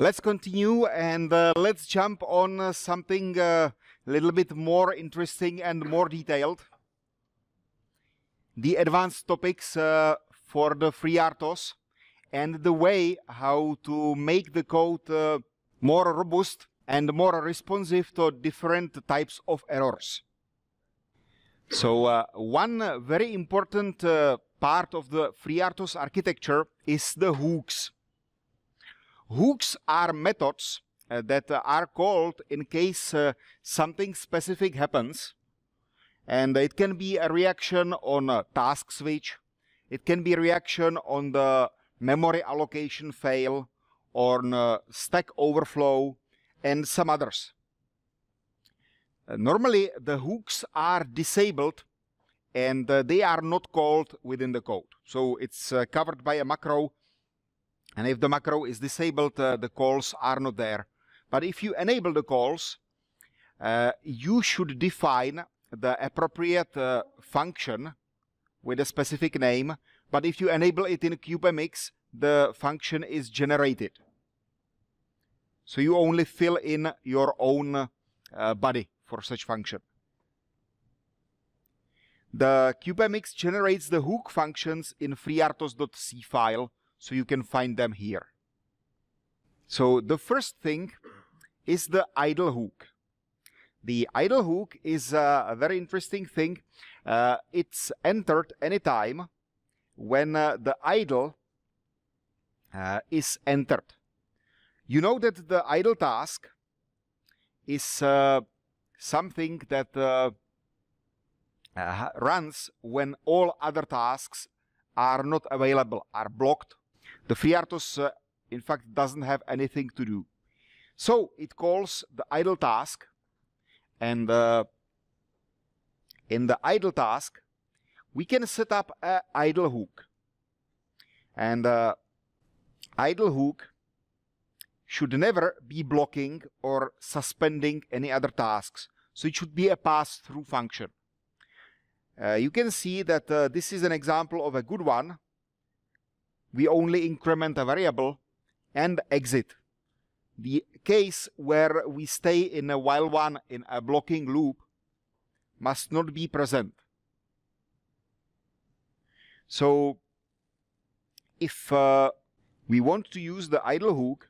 Let's continue and uh, let's jump on uh, something uh, a little bit more interesting and more detailed. The advanced topics uh, for the FreeRTOS and the way how to make the code uh, more robust and more responsive to different types of errors. So uh, one very important uh, part of the FreeRTOS architecture is the hooks hooks are methods uh, that uh, are called in case uh, something specific happens. And it can be a reaction on a task switch. It can be reaction on the memory allocation fail, on uh, stack overflow, and some others. Uh, normally, the hooks are disabled and uh, they are not called within the code. So it's covered by a macro and if the macro is disabled, uh, the calls are not there. But if you enable the calls, uh, you should define the appropriate uh, function with a specific name. But if you enable it in Cubemix, the function is generated. So you only fill in your own uh, body for such function. The Cubemix generates the hook functions in FreeRTOS.c file so you can find them here. So the first thing is the idle hook. The idle hook is a very interesting thing. Uh, it's entered anytime when uh, the idle uh, is entered. You know that the idle task is uh, something that uh, runs when all other tasks are not available, are blocked the Friartos, uh, in fact, doesn't have anything to do. So it calls the idle task, and uh, in the idle task, we can set up an idle hook. And uh, idle hook should never be blocking or suspending any other tasks. So it should be a pass-through function. Uh, you can see that uh, this is an example of a good one we only increment a variable and exit. The case where we stay in a while one in a blocking loop must not be present. So if uh, we want to use the idle hook,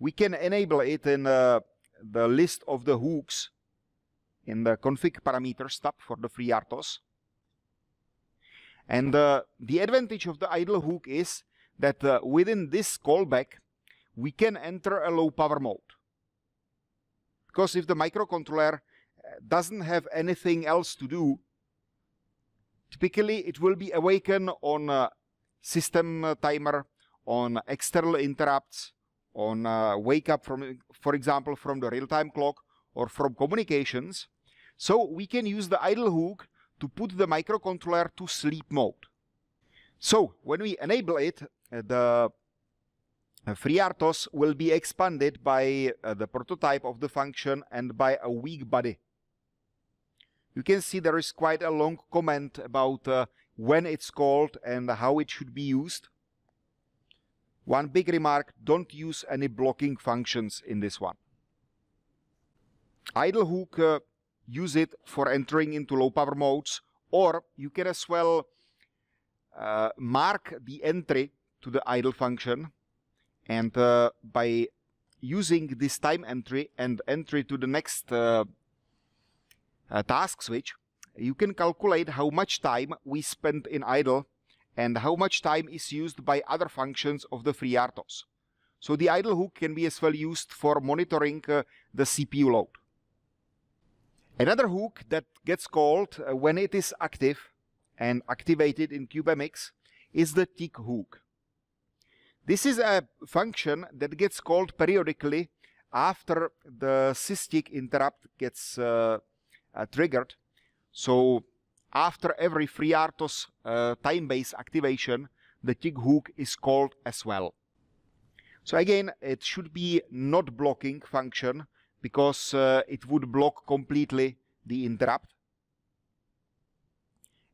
we can enable it in uh, the list of the hooks in the config parameters tab for the FreeRTOS. And uh, the advantage of the idle hook is that uh, within this callback, we can enter a low power mode. Because if the microcontroller uh, doesn't have anything else to do, typically it will be awakened on a uh, system timer, on external interrupts, on uh, wake up from, for example, from the real-time clock or from communications. So we can use the idle hook to put the microcontroller to sleep mode. So when we enable it, uh, the uh, FreeRTOS will be expanded by uh, the prototype of the function and by a weak body. You can see there is quite a long comment about uh, when it's called and how it should be used. One big remark, don't use any blocking functions in this one. Idle hook uh, use it for entering into low power modes, or you can as well uh, mark the entry to the idle function. And uh, by using this time entry and entry to the next uh, uh task switch, you can calculate how much time we spent in idle and how much time is used by other functions of the FreeRTOS. So the idle hook can be as well used for monitoring uh, the CPU load. Another hook that gets called uh, when it is active and activated in Cubemix is the tick hook. This is a function that gets called periodically after the systic interrupt gets uh, uh, triggered. So after every FreeRTOS uh, time-based activation, the tick hook is called as well. So again, it should be not blocking function because uh, it would block completely the interrupt.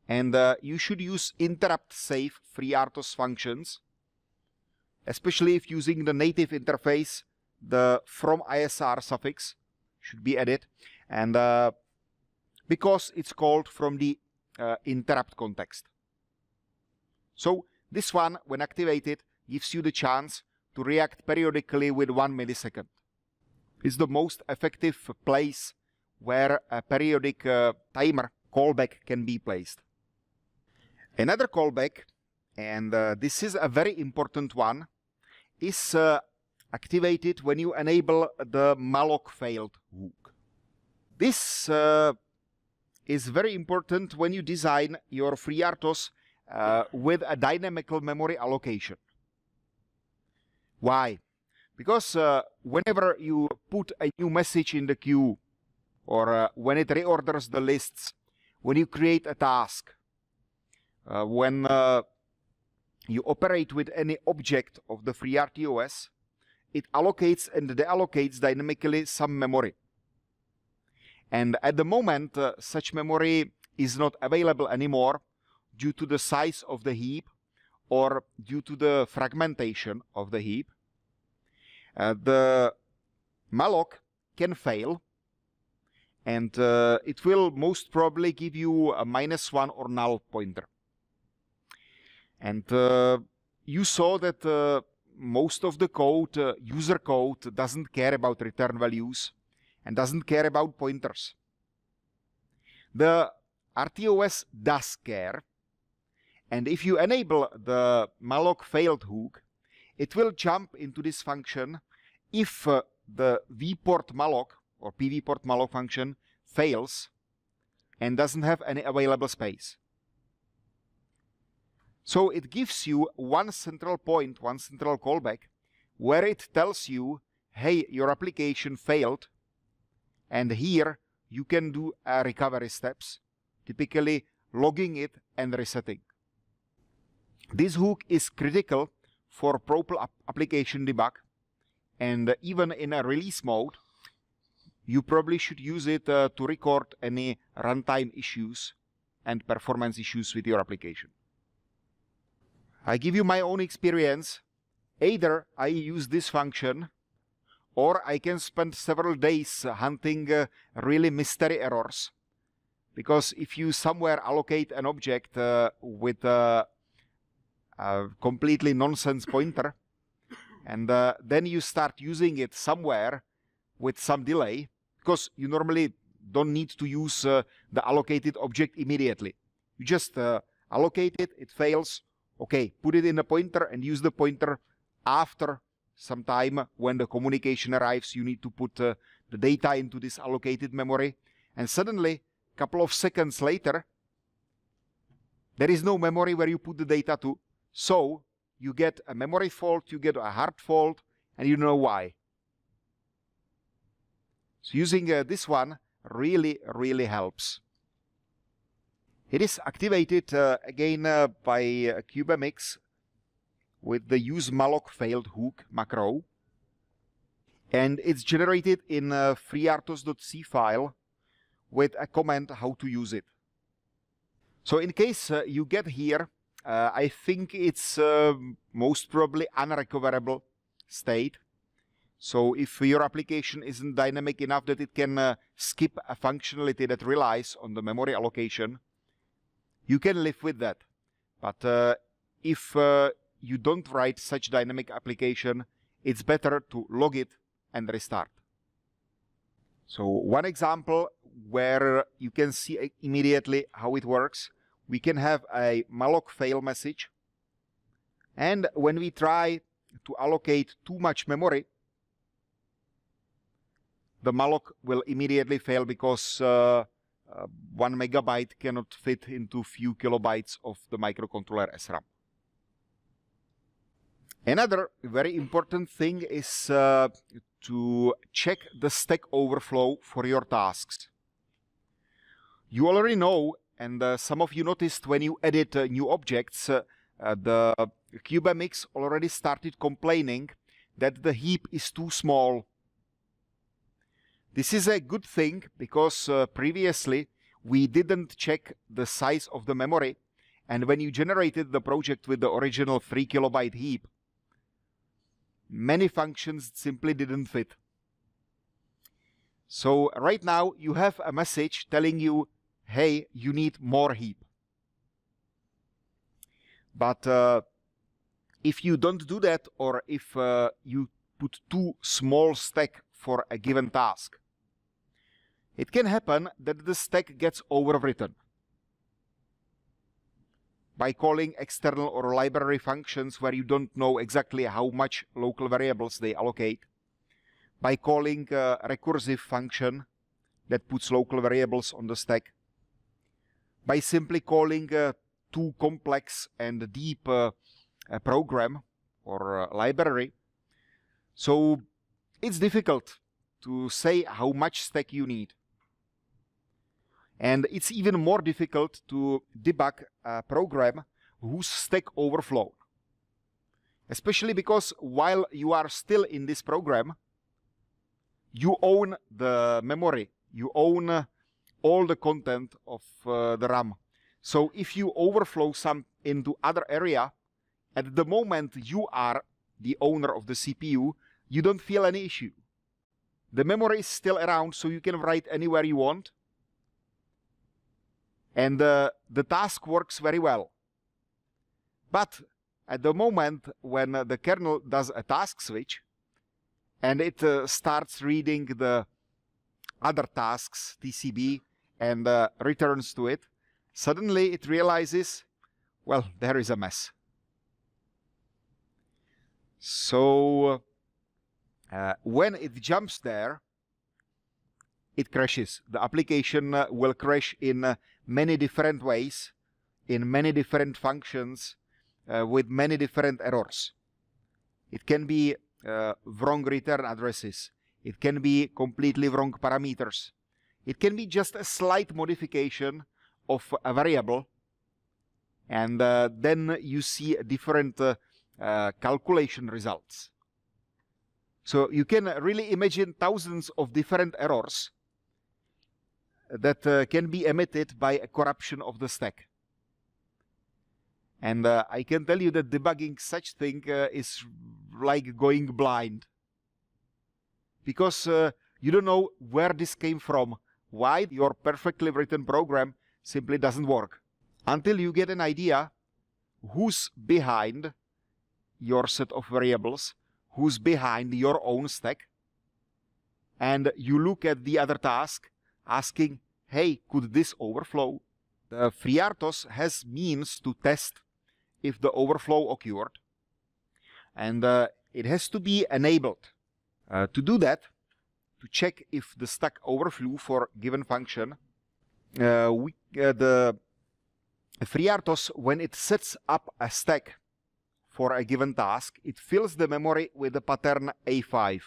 And uh, you should use interrupt safe FreeRTOS functions, especially if using the native interface, the from ISR suffix should be added. And uh, because it's called from the uh, interrupt context. So this one, when activated, gives you the chance to react periodically with one millisecond is the most effective place where a periodic uh, timer callback can be placed. Another callback, and uh, this is a very important one, is uh, activated when you enable the malloc failed hook. This uh, is very important when you design your FreeRTOS uh, with a dynamical memory allocation. Why? Because uh, whenever you put a new message in the queue, or uh, when it reorders the lists, when you create a task, uh, when uh, you operate with any object of the FreeRTOS, it allocates and deallocates dynamically some memory. And at the moment, uh, such memory is not available anymore due to the size of the heap or due to the fragmentation of the heap. Uh, the malloc can fail and uh, it will most probably give you a minus one or null pointer. And uh, you saw that uh, most of the code, uh, user code, doesn't care about return values and doesn't care about pointers. The RTOS does care. And if you enable the malloc failed hook, it will jump into this function if uh, the vport malloc or pvport malloc function fails and doesn't have any available space. So it gives you one central point, one central callback, where it tells you, hey, your application failed. And here you can do a uh, recovery steps, typically logging it and resetting. This hook is critical for proper application debug and even in a release mode, you probably should use it uh, to record any runtime issues and performance issues with your application. I give you my own experience. Either I use this function or I can spend several days uh, hunting uh, really mystery errors. Because if you somewhere allocate an object uh, with a, uh, a completely nonsense pointer, and uh, then you start using it somewhere with some delay because you normally don't need to use uh, the allocated object immediately. You just uh, allocate it, it fails, okay, put it in a pointer and use the pointer after some time when the communication arrives, you need to put uh, the data into this allocated memory. And suddenly, a couple of seconds later, there is no memory where you put the data to, so you get a memory fault, you get a hard fault, and you know why. So using uh, this one really, really helps. It is activated uh, again uh, by uh, Cubemix with the use malloc failed hook macro. And it's generated in a uh, freeartos.c file with a comment how to use it. So in case uh, you get here uh, I think it's uh, most probably unrecoverable state. So if your application isn't dynamic enough that it can uh, skip a functionality that relies on the memory allocation, you can live with that. But uh, if uh, you don't write such dynamic application, it's better to log it and restart. So one example where you can see immediately how it works we can have a malloc fail message. And when we try to allocate too much memory, the malloc will immediately fail because uh, uh, one megabyte cannot fit into few kilobytes of the microcontroller SRAM. Another very important thing is uh, to check the stack overflow for your tasks. You already know and uh, some of you noticed when you edit uh, new objects, uh, the Cubemix already started complaining that the heap is too small. This is a good thing because previously we didn't check the size of the memory and when you generated the project with the original 3 kilobyte heap, many functions simply didn't fit. So right now you have a message telling you hey, you need more heap. But uh, if you don't do that, or if uh, you put too small stack for a given task, it can happen that the stack gets overwritten by calling external or library functions where you don't know exactly how much local variables they allocate, by calling a uh, recursive function that puts local variables on the stack, by simply calling a uh, too complex and deep uh, program or library. So it's difficult to say how much stack you need. And it's even more difficult to debug a program whose stack overflow. Especially because while you are still in this program, you own the memory, you own all the content of uh, the RAM. So if you overflow some into other area, at the moment you are the owner of the CPU, you don't feel any issue. The memory is still around, so you can write anywhere you want. And uh, the task works very well. But at the moment when uh, the kernel does a task switch, and it uh, starts reading the other tasks, TCB, and uh, returns to it, suddenly it realizes, well, there is a mess. So uh, when it jumps there, it crashes. The application uh, will crash in uh, many different ways, in many different functions, uh, with many different errors. It can be uh, wrong return addresses. It can be completely wrong parameters. It can be just a slight modification of a variable and uh, then you see different uh, uh, calculation results. So you can really imagine thousands of different errors that uh, can be emitted by a corruption of the stack. And uh, I can tell you that debugging such thing uh, is like going blind. Because you don't know where this came from, why your perfectly written program simply doesn't work until you get an idea who's behind your set of variables, who's behind your own stack, and you look at the other task asking, hey, could this overflow? The FreeRTOS has means to test if the overflow occurred, and uh, it has to be enabled. Uh, to do that, to check if the stack overflow for given function, uh, we, uh, the FreeRTOS, when it sets up a stack for a given task, it fills the memory with the pattern A5.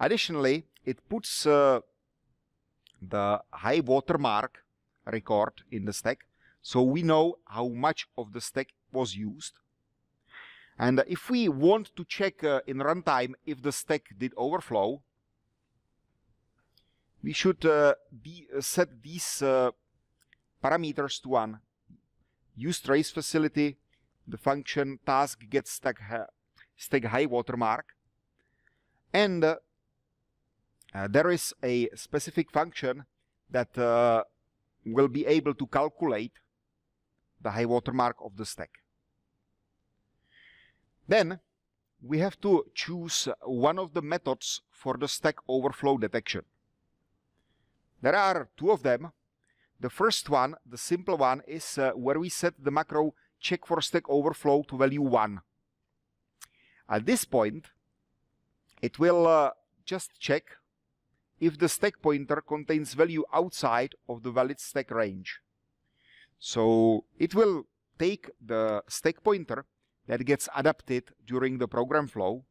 Additionally, it puts uh, the high watermark record in the stack, so we know how much of the stack was used and uh, if we want to check uh, in runtime if the stack did overflow, we should uh, be, set these parameters to 1. Use trace facility, the function task gets stack, stack high watermark. And uh, there is a specific function that uh, will be able to calculate the high watermark of the stack. Then we have to choose one of the methods for the stack overflow detection. There are two of them. The first one, the simple one, is uh, where we set the macro check for stack overflow to value 1. At this point, it will uh, just check if the stack pointer contains value outside of the valid stack range. So it will take the stack pointer that gets adapted during the program flow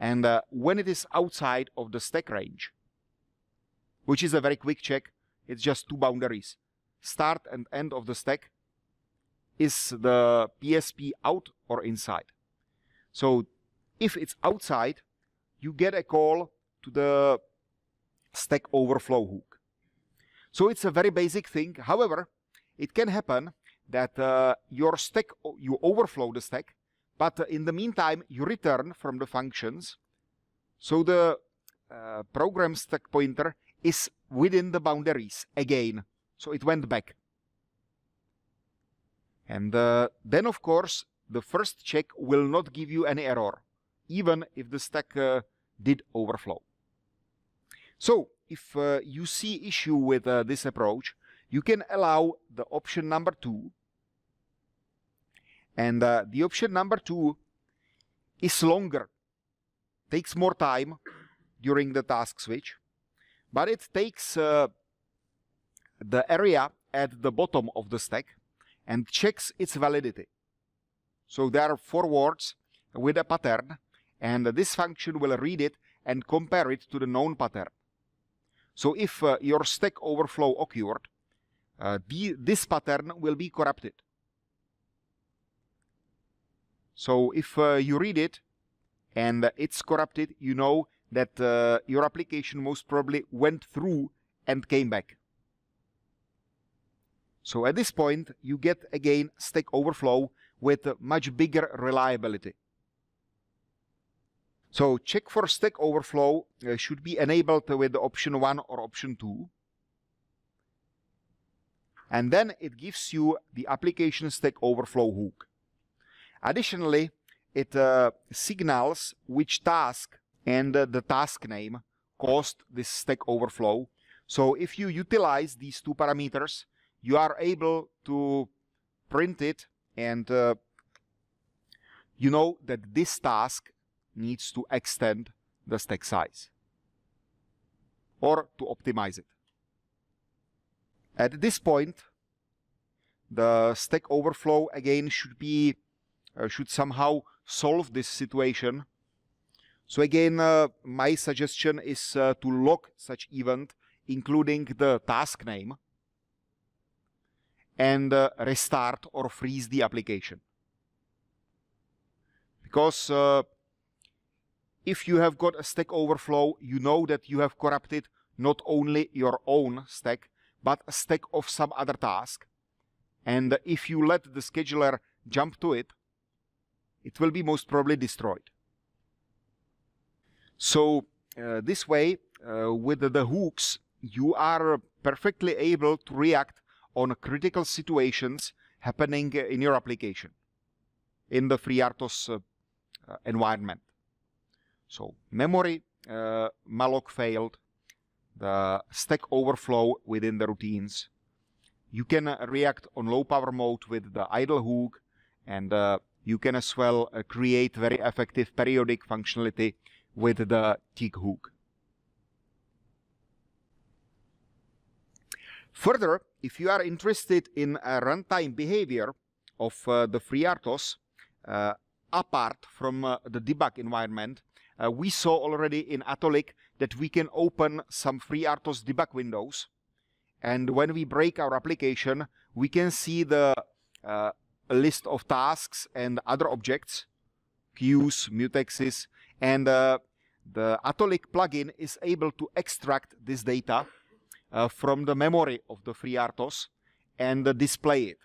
and uh, when it is outside of the stack range, which is a very quick check, it's just two boundaries. Start and end of the stack is the PSP out or inside. So if it's outside, you get a call to the stack overflow hook. So it's a very basic thing. However, it can happen that uh, your stack, you overflow the stack but in the meantime, you return from the functions. So the uh, program stack pointer is within the boundaries again. So it went back. And uh, then, of course, the first check will not give you any error, even if the stack uh, did overflow. So if uh, you see issue with uh, this approach, you can allow the option number two and uh, the option number two is longer, takes more time during the task switch, but it takes uh, the area at the bottom of the stack and checks its validity. So there are four words with a pattern, and this function will read it and compare it to the known pattern. So if uh, your stack overflow occurred, uh, the, this pattern will be corrupted. So if uh, you read it and it's corrupted, you know that uh, your application most probably went through and came back. So at this point, you get again Stack Overflow with much bigger reliability. So check for Stack Overflow uh, should be enabled with option 1 or option 2. And then it gives you the application Stack Overflow hook. Additionally, it uh, signals which task and uh, the task name caused this Stack Overflow. So if you utilize these two parameters, you are able to print it and uh, you know that this task needs to extend the stack size or to optimize it. At this point, the Stack Overflow again should be uh, should somehow solve this situation. So again, uh, my suggestion is uh, to log such event, including the task name, and restart or freeze the application. Because if you have got a stack overflow, you know that you have corrupted not only your own stack, but a stack of some other task. And if you let the scheduler jump to it, it will be most probably destroyed. So uh, this way, uh, with the hooks, you are perfectly able to react on critical situations happening in your application, in the FreeRTOS uh, uh, environment. So memory uh, malloc failed, the stack overflow within the routines. You can uh, react on low power mode with the idle hook and you can as well uh, create very effective periodic functionality with the tick hook. Further, if you are interested in uh, runtime behavior of uh, the FreeRTOS, uh, apart from uh, the debug environment, uh, we saw already in Atolic that we can open some FreeRTOS debug windows. And when we break our application, we can see the uh, a list of tasks and other objects, queues, mutexes, and uh, the Atolik plugin is able to extract this data uh, from the memory of the FreeRTOS and uh, display it.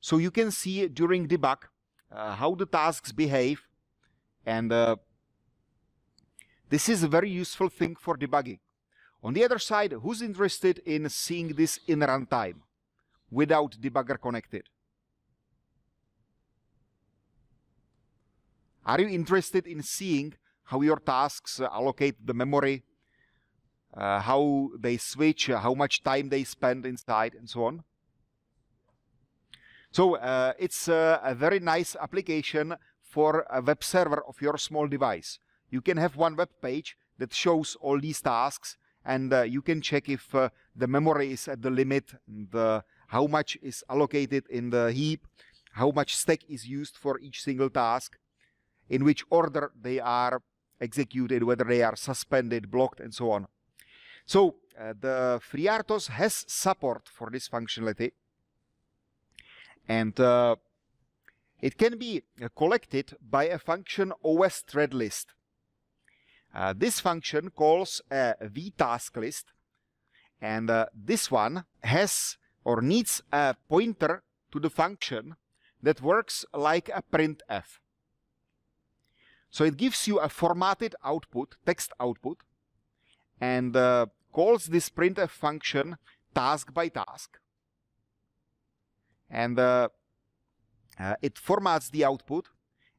So you can see during debug uh, how the tasks behave and uh, this is a very useful thing for debugging. On the other side, who's interested in seeing this in runtime without debugger connected? Are you interested in seeing how your tasks uh, allocate the memory, uh, how they switch, uh, how much time they spend inside, and so on? So uh, it's uh, a very nice application for a web server of your small device. You can have one web page that shows all these tasks and uh, you can check if uh, the memory is at the limit, how much is allocated in the heap, how much stack is used for each single task, in which order they are executed, whether they are suspended, blocked, and so on. So uh, the FreeRTOS has support for this functionality. And uh, it can be uh, collected by a function osThreadList. Uh, this function calls a vTaskList, And uh, this one has or needs a pointer to the function that works like a printf. So it gives you a formatted output, text output, and uh, calls this printf function task by task. And uh, uh, it formats the output,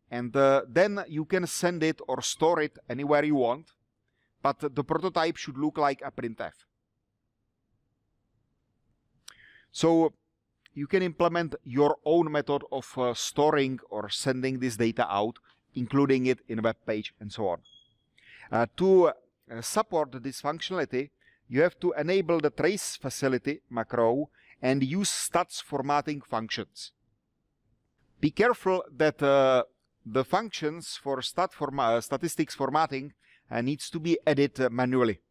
and uh, then you can send it or store it anywhere you want, but the prototype should look like a printf. So you can implement your own method of uh, storing or sending this data out including it in a web page and so on. Uh, to uh, support this functionality, you have to enable the trace facility macro and use stats formatting functions. Be careful that uh, the functions for stat forma uh, statistics formatting uh, needs to be added manually.